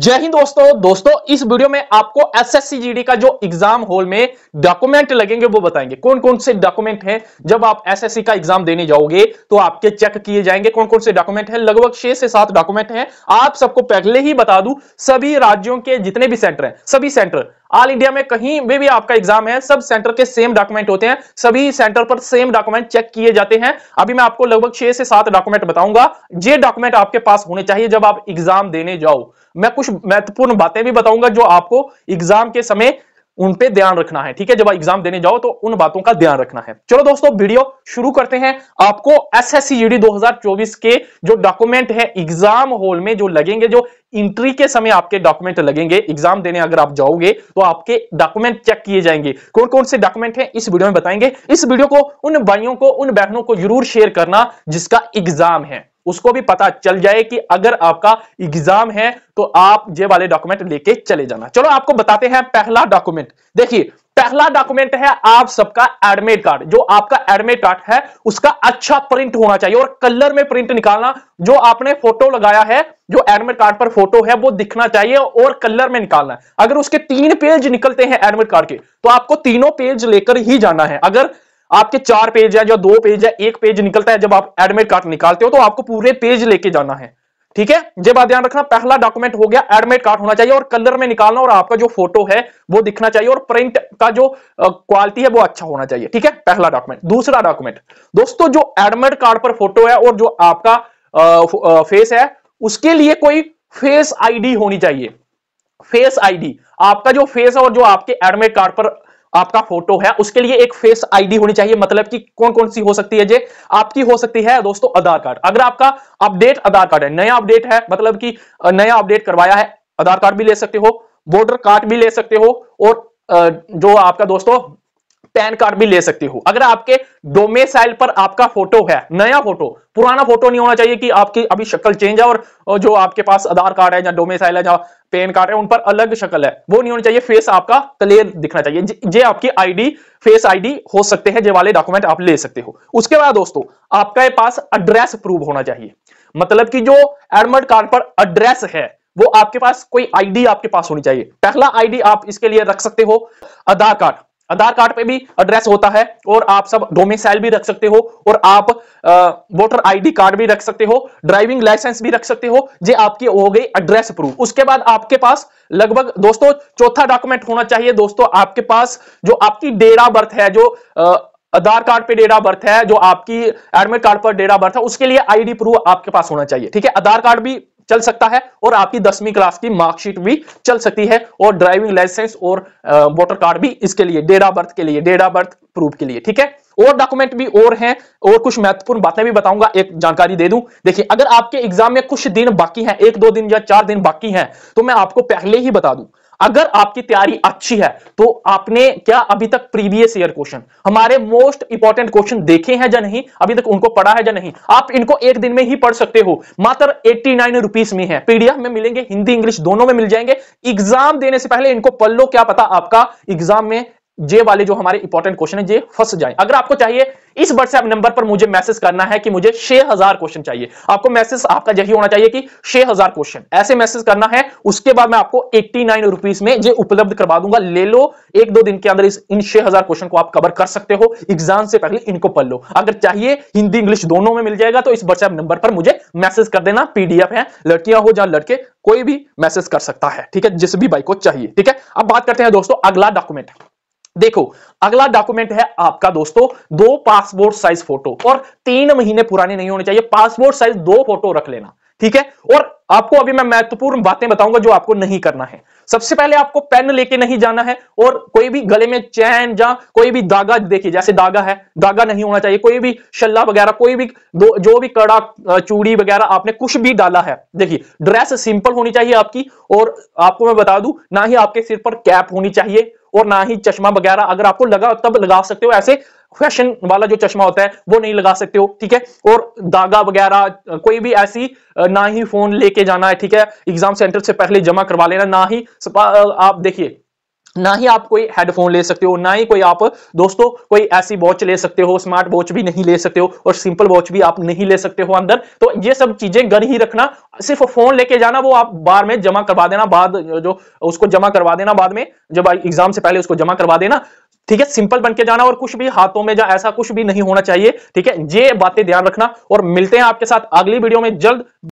जय हिंद दोस्तों दोस्तों इस वीडियो में आपको एसएससी जीडी का जो एग्जाम हॉल में डॉक्यूमेंट लगेंगे वो बताएंगे कौन कौन से डॉक्यूमेंट हैं जब आप एसएससी का एग्जाम देने जाओगे तो आपके चेक किए जाएंगे कौन कौन से डॉक्यूमेंट हैं लगभग छह से सात डॉक्यूमेंट हैं आप सबको पहले ही बता दू सभी राज्यों के जितने भी सेंटर हैं सभी सेंटर ऑल इंडिया में कहीं भी, भी आपका एग्जाम है सब सेंटर के सेम डॉक्यूमेंट होते हैं सभी सेंटर पर सेम डॉक्यूमेंट चेक किए जाते हैं अभी मैं आपको लगभग छह से सात डॉक्यूमेंट बताऊंगा ये डॉक्यूमेंट आपके पास होने चाहिए जब आप एग्जाम देने जाओ मैं कुछ महत्वपूर्ण बातें भी बताऊंगा जो आपको एग्जाम के समय उन पे ध्यान रखना है ठीक है जब आप एग्जाम देने जाओ तो उन बातों का ध्यान रखना है चलो दोस्तों वीडियो शुरू करते हैं आपको एस एस सी जी 2024 के जो डॉक्यूमेंट है एग्जाम हॉल में जो लगेंगे जो इंट्री के समय आपके डॉक्यूमेंट लगेंगे एग्जाम देने अगर आप जाओगे तो आपके डॉक्यूमेंट चेक किए जाएंगे कौन कौन से डॉक्यूमेंट है इस वीडियो में बताएंगे इस वीडियो को उन भाइयों को उन बहनों को जरूर शेयर करना जिसका एग्जाम है उसको भी पता चल जाए कि अगर आपका एग्जाम है तो आप ये वाले डॉक्यूमेंट लेके चले जाना चलो आपको बताते हैं पहला डॉक्यूमेंट देखिए पहला डॉक्यूमेंट है आप सबका एडमिट कार्ड जो आपका एडमिट कार्ड है उसका अच्छा प्रिंट होना चाहिए और कलर में प्रिंट निकालना जो आपने फोटो लगाया है जो एडमिट कार्ड पर फोटो है वो दिखना चाहिए और कलर में निकालना है अगर उसके तीन पेज निकलते हैं एडमिट कार्ड के तो आपको तीनों पेज लेकर ही जाना है अगर आपके चार पेज है या दो पेज है एक पेज निकलता है जब आप एडमिट कार्ड निकालते हो तो आपको पूरे पेज लेके जाना है ठीक है ये बात ध्यान रखना पहला डॉक्यूमेंट हो गया एडमिट कार्ड होना चाहिए और कलर में निकालना और आपका जो फोटो है वो दिखना चाहिए और प्रिंट का जो क्वालिटी है वो अच्छा होना चाहिए ठीक है पहला डॉक्यूमेंट दूसरा डॉक्यूमेंट दोस्तों जो एडमिट कार्ड पर फोटो है और जो आपका फेस है उसके लिए कोई फेस आईडी होनी चाहिए फेस आईडी आपका जो फेस है और जो आपके एडमिट कार्ड पर आपका फोटो है उसके लिए एक फेस आईडी होनी चाहिए मतलब कि कौन कौन सी हो सकती है जे आपकी हो सकती है दोस्तों आधार कार्ड अगर आपका अपडेट आधार कार्ड है नया अपडेट है मतलब कि नया अपडेट करवाया है आधार कार्ड भी ले सकते हो वोटर कार्ड भी ले सकते हो और जो आपका दोस्तों पैन कार्ड भी ले सकते हो अगर आपके डोमेसाइल पर आपका फोटो है नया फोटो पुराना फोटो नहीं होना चाहिए कि आपकी अभी शक्ल चेंज है और जो आपके पास आधार कार्ड है या डोमेसाइल है या पैन कार्ड है उन पर अलग शक्ल है वो नहीं होनी चाहिए फेस आपका क्लियर दिखना चाहिए जे आपकी आईडी फेस आईडी हो सकते हैं जो वाले डॉक्यूमेंट आप ले सकते हो उसके बाद दोस्तों आपका पास एड्रेस प्रूव होना चाहिए मतलब कि जो एडमिट कार्ड पर एड्रेस है वो आपके पास कोई आईडी आपके पास होनी चाहिए पहला आईडी आप इसके लिए रख सकते हो आधार कार्ड आधार कार्ड पे भी एड्रेस होता है और आप सब डोमिसाइल भी रख सकते हो और आप वोटर आईडी कार्ड भी रख सकते हो ड्राइविंग लाइसेंस भी रख सकते हो जे आपकी हो गई एड्रेस प्रूफ उसके बाद आपके पास लगभग दोस्तों चौथा डॉक्यूमेंट होना चाहिए दोस्तों आपके पास जो आपकी डेट ऑफ बर्थ है जो आधार कार्ड पे डेट ऑफ बर्थ है जो आपकी एडमिट कार्ड पर डेट ऑफ बर्थ है उसके लिए आईडी प्रूफ आपके पास होना चाहिए ठीक है आधार कार्ड भी चल सकता है और आपकी दसवीं क्लास की मार्कशीट भी चल सकती है और ड्राइविंग लाइसेंस और वोटर कार्ड भी इसके लिए डेट ऑफ बर्थ के लिए डेट ऑफ बर्थ प्रूफ के लिए ठीक है और डॉक्यूमेंट भी और हैं और कुछ महत्वपूर्ण बातें भी बताऊंगा एक जानकारी दे दूं देखिए अगर आपके एग्जाम में कुछ दिन बाकी हैं एक दो दिन या चार दिन बाकी हैं तो मैं आपको पहले ही बता दूं अगर आपकी तैयारी अच्छी है तो आपने क्या अभी तक प्रीवियस ईयर क्वेश्चन हमारे मोस्ट इंपॉर्टेंट क्वेश्चन देखे हैं या नहीं अभी तक उनको पढ़ा है या नहीं आप इनको एक दिन में ही पढ़ सकते हो मात्र एट्टी नाइन रुपीज में है पीडीएफ में मिलेंगे हिंदी इंग्लिश दोनों में मिल जाएंगे एग्जाम देने से पहले इनको पढ़ लो क्या पता आपका एग्जाम में जे वाले जो हमारे इंपॉर्टेंट क्वेश्चन है जे फंस जाए अगर आपको चाहिए इस व्हाट्सएप नंबर पर मुझे मैसेज करना है कि मुझे छह हजार क्वेश्चन चाहिए आपको मैसेज आपका यही होना चाहिए कि छह हजार क्वेश्चन ऐसे मैसेज करना है उसके बाद मैं आपको एट्टी नाइन रुपीज में ये उपलब्ध करवा दूंगा ले लो एक दो दिन के अंदर इस इन छह हजार क्वेश्चन को आप कवर कर सकते हो एग्जाम से पहले इनको पढ़ लो अगर चाहिए हिंदी इंग्लिश दोनों में मिल जाएगा तो इस व्हाट्सएप नंबर पर मुझे मैसेज कर देना पीडीएफ है लड़कियां हो जहां लड़के कोई भी मैसेज कर सकता है ठीक है जिस भी भाई को चाहिए ठीक है अब बात करते हैं दोस्तों अगला डॉक्यूमेंट देखो अगला डॉक्यूमेंट है आपका दोस्तों दो पासपोर्ट साइज फोटो और तीन महीने पुराने नहीं होने चाहिए पासपोर्ट साइज दो फोटो रख लेना ठीक है और आपको अभी मैं महत्वपूर्ण बातें बताऊंगा जो आपको नहीं करना है सबसे पहले आपको पेन लेके नहीं जाना है और कोई भी गले में चैन या कोई भी दागा देखिए जैसे दागा है दागा नहीं होना चाहिए कोई भी शल्ला वगैरह कोई भी जो भी कड़ा चूड़ी वगैरह आपने कुछ भी डाला है देखिए ड्रेस सिंपल होनी चाहिए आपकी और आपको मैं बता दू ना ही आपके सिर पर कैप होनी चाहिए और ना ही चश्मा वगैरह अगर आपको लगा तब लगा सकते हो ऐसे फैशन वाला जो चश्मा होता है वो नहीं लगा सकते हो ठीक है और दागा वगैरह कोई भी ऐसी ना ही फोन लेके लेके जाना है ठीक है एग्जाम सेंटर से पहले जमा करवा लेना ना ही आप देखिए ना ही आप कोई हेडफोन ले सकते हो ना ही कोई आप दोस्तों कोई ऐसी वॉच ले सकते हो स्मार्ट वॉच भी नहीं ले सकते हो और सिंपल वॉच भी आप नहीं ले सकते हो अंदर तो ये सब चीजें घर ही रखना सिर्फ फोन लेके जाना वो आप बार में जमा करवा देना बाद जो उसको जमा करवा देना बाद में जब एग्जाम से पहले उसको जमा करवा देना ठीक है सिंपल बन के जाना और कुछ भी हाथों में जा ऐसा कुछ भी नहीं होना चाहिए ठीक है ये बातें ध्यान रखना और मिलते हैं आपके साथ अगली वीडियो में जल्द